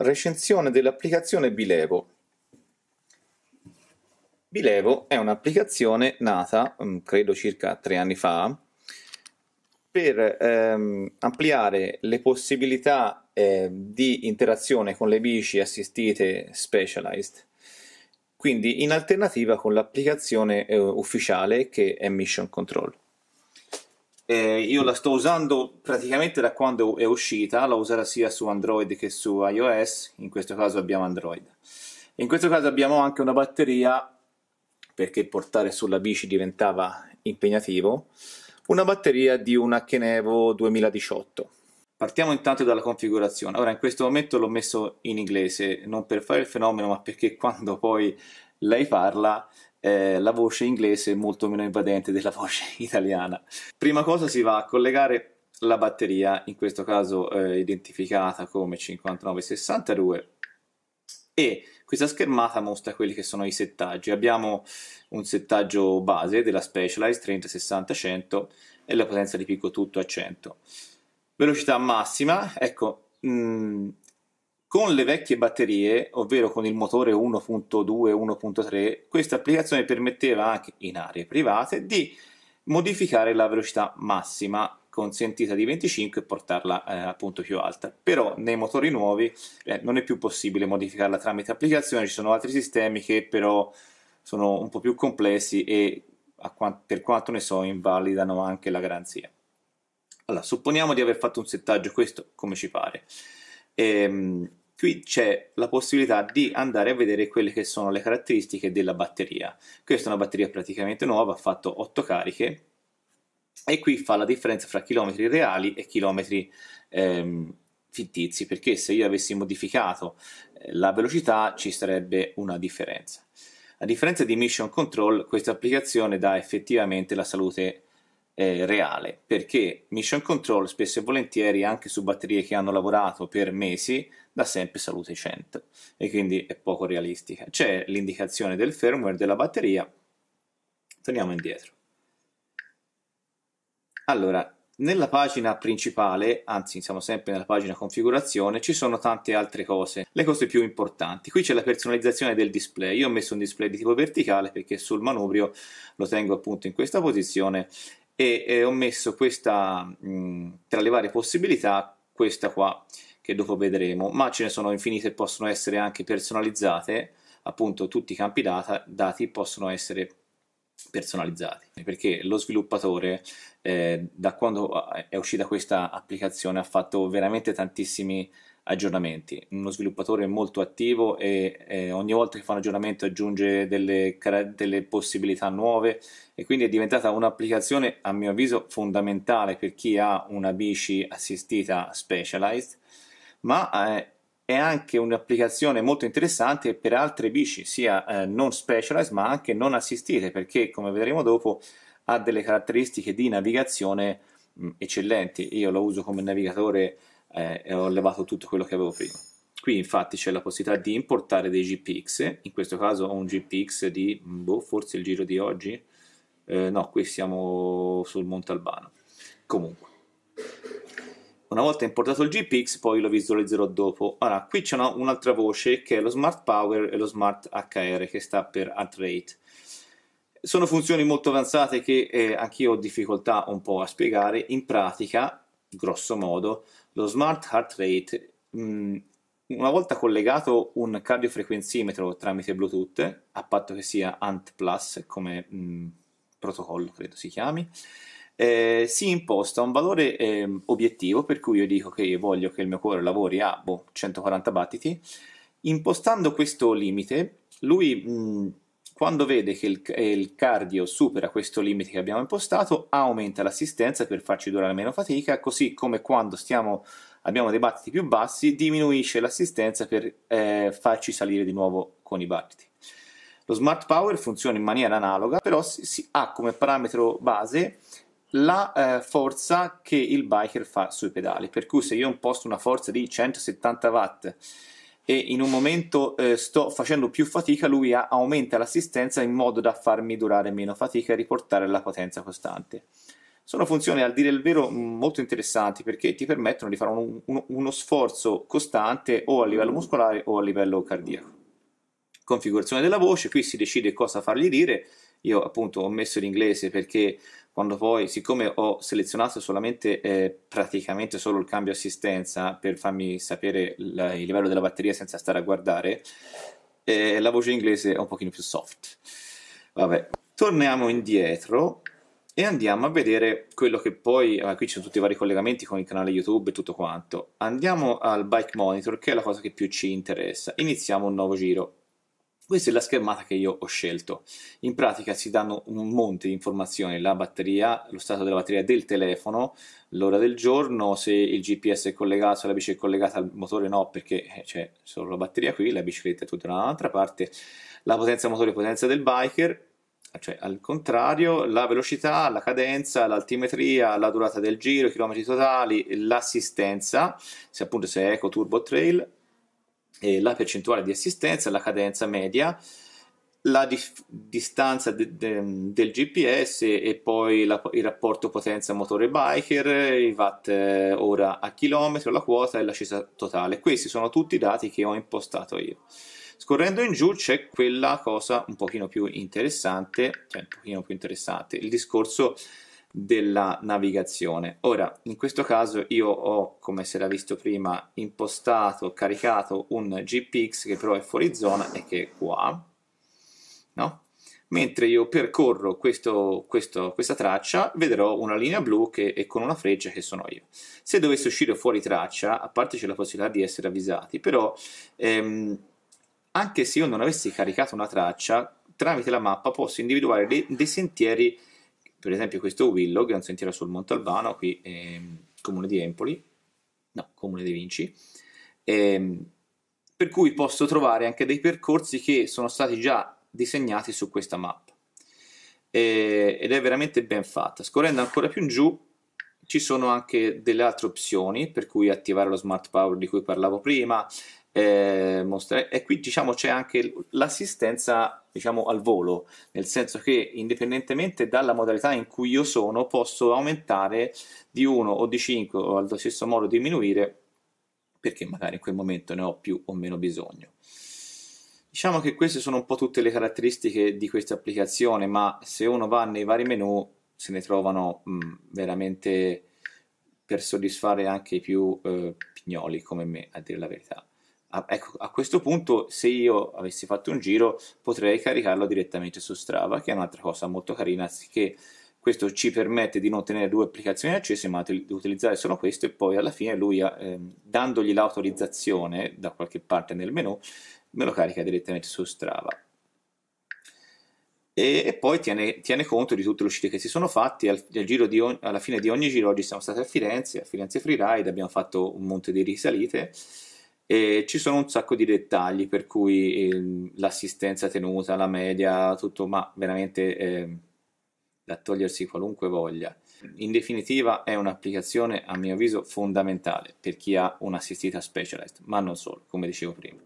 Recensione dell'applicazione Bilevo. Bilevo è un'applicazione nata, mm, credo circa tre anni fa, per ehm, ampliare le possibilità eh, di interazione con le bici assistite specialized. Quindi in alternativa con l'applicazione eh, ufficiale che è Mission Control. Eh, io la sto usando praticamente da quando è uscita, la userò sia su Android che su iOS, in questo caso abbiamo Android. In questo caso abbiamo anche una batteria, perché portare sulla bici diventava impegnativo, una batteria di una Kenevo 2018 Partiamo intanto dalla configurazione. Ora in questo momento l'ho messo in inglese, non per fare il fenomeno, ma perché quando poi lei parla eh, la voce inglese è molto meno invadente della voce italiana. Prima cosa si va a collegare la batteria, in questo caso eh, identificata come 5962 e questa schermata mostra quelli che sono i settaggi. Abbiamo un settaggio base della Specialized 30 60 100 e la potenza di picco tutto a 100 velocità massima, ecco, mh, mm, con le vecchie batterie, ovvero con il motore 1.2, 1.3, questa applicazione permetteva anche in aree private di modificare la velocità massima consentita di 25 e portarla eh, appunto più alta. Però nei motori nuovi eh, non è più possibile modificarla tramite applicazione, ci sono altri sistemi che però sono un po' più complessi e quant- per quanto ne so invalidano anche la garanzia. Allora, supponiamo di aver fatto un settaggio, questo come ci pare. Ehm, qui c'è la possibilità di andare a vedere quelle che sono le caratteristiche della batteria. Questa è una batteria praticamente nuova, ha fatto 8 cariche e qui fa la differenza fra chilometri reali e chilometri ehm, fittizi, perché se io avessi modificato eh, la velocità ci sarebbe una differenza. A differenza di Mission Control, questa applicazione dà effettivamente la salute eh, reale, perché Mission Control spesso e volentieri anche su batterie che hanno lavorato per mesi dà sempre salute 100 e quindi è poco realistica. C'è l'indicazione del firmware della batteria. Torniamo indietro. Allora, nella pagina principale, anzi siamo sempre nella pagina configurazione, ci sono tante altre cose, le cose più importanti. Qui c'è la personalizzazione del display, io ho messo un display di tipo verticale perché sul manubrio lo tengo appunto in questa posizione e eh, ho messo questa mh, tra le varie possibilità questa qua che dopo vedremo ma ce ne sono infinite possono essere anche personalizzate appunto tutti i campi data, dati possono essere personalizzati perché lo sviluppatore eh, da quando eh, è uscita questa applicazione ha fatto veramente tantissimi aggiornamenti uno sviluppatore molto attivo e, e ogni volta che fa un aggiornamento aggiunge delle, delle possibilità nuove e quindi è diventata un'applicazione a mio avviso fondamentale per chi ha una bici assistita specialized ma eh, è anche un'applicazione molto interessante per altre bici, sia eh, non specialized ma anche non assistite, perché come vedremo dopo ha delle caratteristiche di navigazione mh, eccellenti. Io lo uso come navigatore eh, e ho levato tutto quello che avevo prima. Qui infatti c'è la possibilità di importare dei GPX, in questo caso ho un GPX di boh, forse il giro di oggi, eh, no, qui siamo sul Albano. Comunque, una volta importato il GPX poi lo visualizzerò dopo. Allora, qui c'è un'altra voce che è lo Smart Power e lo Smart HR che sta per Heart Rate. Sono funzioni molto avanzate che eh, anch'io ho difficoltà un po' a spiegare. In pratica, grosso modo, lo Smart Heart Rate mh, mm, una volta collegato un cardiofrequenzimetro tramite Bluetooth, a patto che sia ANT Plus come mh, mm, protocollo credo si chiami, eh, si imposta un valore eh, obiettivo, per cui io dico che voglio che il mio cuore lavori a boh, 140 battiti. Impostando questo limite, lui mh, mhmm, quando vede che il, eh, il, cardio supera questo limite che abbiamo impostato, aumenta l'assistenza per farci durare meno fatica, così come quando stiamo, abbiamo dei battiti più bassi, diminuisce l'assistenza per eh, farci salire di nuovo con i battiti. Lo smart power funziona in maniera analoga, però si, si ha come parametro base la eh, forza che il biker fa sui pedali. Per cui se io imposto una forza di 170 watt e in un momento eh, sto facendo più fatica, lui ha, aumenta l'assistenza in modo da farmi durare meno fatica e riportare la potenza costante. Sono funzioni, al dire il vero, molto interessanti perché ti permettono di fare un, un, uno sforzo costante o a livello muscolare o a livello cardiaco. Configurazione della voce, qui si decide cosa fargli dire. Io appunto ho messo l'inglese perché quando poi, siccome ho selezionato solamente eh, praticamente solo il cambio assistenza per farmi sapere il, il livello della batteria senza stare a guardare, eh, la voce inglese è un pochino più soft. Vabbè, torniamo indietro e andiamo a vedere quello che poi, ah, qui ci sono tutti i vari collegamenti con il canale YouTube e tutto quanto. Andiamo al bike monitor che è la cosa che più ci interessa. Iniziamo un nuovo giro questa è la schermata che io ho scelto. In pratica si danno un monte di informazioni, la batteria, lo stato della batteria del telefono, l'ora del giorno, se il GPS è collegato, se la bici è collegata al motore no perché eh, c'è solo la batteria qui, la bicicletta è tutta da un'altra parte, la potenza motore e potenza del biker, cioè al contrario, la velocità, la cadenza, l'altimetria, la durata del giro, i chilometri totali, l'assistenza, se appunto se è eco, turbo, trail, eh, la percentuale di assistenza, la cadenza media, la dif- distanza de- de- del GPS e poi la- il rapporto potenza motore biker, i watt eh, ora a chilometro, la quota e l'ascesa totale. Questi sono tutti i dati che ho impostato io. Scorrendo in giù c'è quella cosa un pochino più interessante, cioè un pochino più interessante, il discorso della navigazione. Ora, in questo caso io ho, come si era visto prima, impostato, caricato un GPX che però è fuori zona e che è qua, no? Mentre io percorro questo, questo, questa traccia, vedrò una linea blu che, è con una freccia che sono io. Se dovesse uscire fuori traccia, a parte c'è la possibilità di essere avvisati, però ehm, anche se io non avessi caricato una traccia, tramite la mappa posso individuare dei, dei sentieri per esempio questo Willow, che è un sentiero sul Monte Albano, qui ehm, comune di Empoli, no, comune di Vinci, ehm, per cui posso trovare anche dei percorsi che sono stati già disegnati su questa mappa eh, ed è veramente ben fatta. Scorrendo ancora più in giù ci sono anche delle altre opzioni, per cui attivare lo smart power di cui parlavo prima, eh, mostre. E qui diciamo c'è anche l'assistenza diciamo al volo, nel senso che indipendentemente dalla modalità in cui io sono, posso aumentare di 1 o di 5 o allo stesso modo diminuire perché magari in quel momento ne ho più o meno bisogno. Diciamo che queste sono un po' tutte le caratteristiche di questa applicazione, ma se uno va nei vari menu se ne trovano mh, mm, veramente per soddisfare anche i più eh, pignoli come me, a dire la verità. A, ecco, a questo punto, se io avessi fatto un giro, potrei caricarlo direttamente su Strava, che è un'altra cosa molto carina, che questo ci permette di non tenere due applicazioni accese, ma di utilizzare solo questo e poi alla fine lui, eh, ehm, dandogli l'autorizzazione da qualche parte nel menu, me lo carica direttamente su Strava. E, e poi tiene, tiene, conto di tutte le uscite che si sono fatte. Al, alla fine di ogni giro, oggi siamo stati a Firenze, a Firenze Freeride, abbiamo fatto un monte di risalite e ci sono un sacco di dettagli, per cui eh, l'assistenza tenuta, la media, tutto, ma veramente eh, da togliersi qualunque voglia. In definitiva è un'applicazione, a mio avviso, fondamentale per chi ha un'assistita specialist, ma non solo, come dicevo prima.